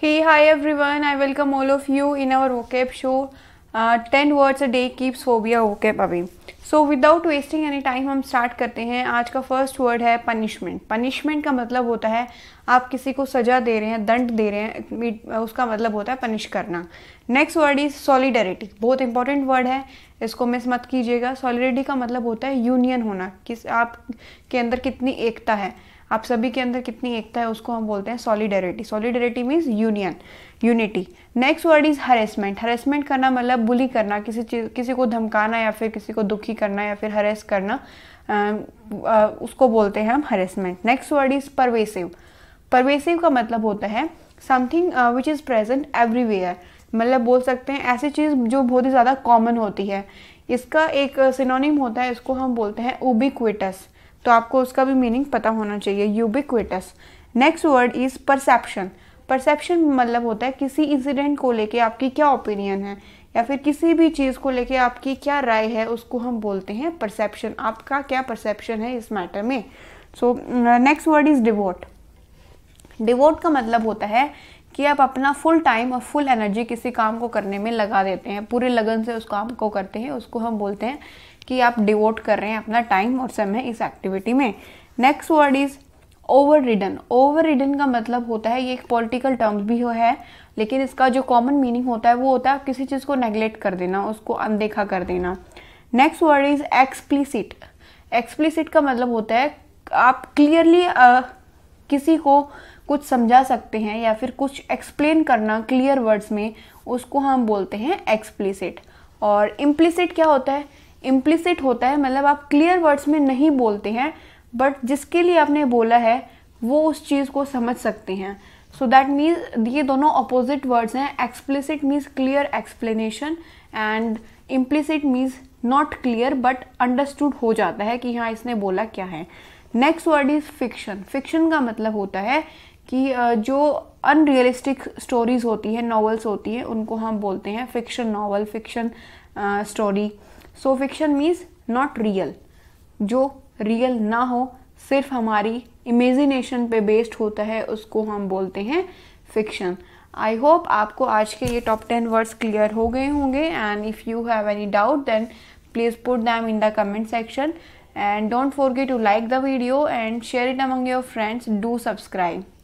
Hey, hi everyone. I welcome all of you in our vocab show. Uh, 10 words a day keeps phobia vocab so without wasting any time हम start करते हैं आज का first word है punishment punishment का मतलब होता है आप किसी को सजा दे रहे हैं दंड दे रहे हैं उसका मतलब होता है पनिश करना नेक्स्ट वर्ड इज़ सॉलिडेरिटी बहुत इंपॉर्टेंट वर्ड है इसको मिस मत कीजिएगा सॉलिडरिटी का मतलब होता है यूनियन होना किस आप के अंदर कितनी एकता है आप सभी के अंदर कितनी एकता है उसको हम बोलते हैं solidarity solidarity means union unity next word is harassment harassment करना मतलब बुली करना किसी चीज़ किसी को धमकाना या फिर किसी को दुखी करना या फिर हरेस करना आ, आ, उसको बोलते हैं हम harassment next word is pervasive pervasive का मतलब होता है something which is present everywhere मतलब बोल सकते हैं ऐसी चीज़ जो बहुत ही ज़्यादा कॉमन होती है इसका एक सिनोनिम होता है इसको हम बोलते हैं ओबिक्विटस तो आपको उसका भी मीनिंग पता होना चाहिए ubiquitous next word is perception perception मतलब होता है किसी इंसिडेंट को लेके आपकी क्या ओपिनियन है या फिर किसी भी चीज़ को लेके आपकी क्या राय है उसको हम बोलते हैं परसेप्शन आपका क्या परसेप्शन है इस मैटर में so next word is devote devote का मतलब होता है कि आप अपना फुल टाइम और फुल एनर्जी किसी काम को करने में लगा देते हैं पूरे लगन से उस काम को करते हैं उसको हम बोलते हैं कि आप डिवोट कर रहे हैं अपना टाइम और समय इस एक्टिविटी में next word is overridden overridden का मतलब होता है ये एक पॉलिटिकल टर्म्स भी हो है लेकिन इसका जो कॉमन मीनिंग होता है वो होता है किसी चीज़ को नेग्लेक्ट कर देना उसको अनदेखा कर देना next word is explicit explicit का मतलब होता है आप क्लियरली uh, किसी को कुछ समझा सकते हैं या फिर कुछ एक्सप्लेन करना क्लियर वर्ड्स में उसको हम बोलते हैं एक्सप्लिसिट और इम्प्लिसिट क्या होता है इम्प्लिसिट होता है मतलब आप क्लियर वर्ड्स में नहीं बोलते हैं बट जिसके लिए आपने बोला है वो उस चीज़ को समझ सकते हैं सो दैट मीन्स ये दोनों अपोजिट वर्ड्स हैं explicit means clear explanation and implicit means not clear but understood हो जाता है कि हाँ इसने बोला क्या है next word is fiction fiction का मतलब होता है कि जो अनरियलिस्टिक स्टोरीज़ होती है नॉवेल्स होती हैं उनको हम बोलते हैं fiction novel fiction story so fiction means not real जो रियल ना हो सिर्फ हमारी इमेजिनेशन पे बेस्ड होता है उसको हम बोलते हैं फिक्शन आई होप आपको आज के ये टॉप टेन वर्ड्स क्लियर हो गए होंगे and if you have any doubt then please put them in the comment section and don't forget to like the video and share it among your friends do subscribe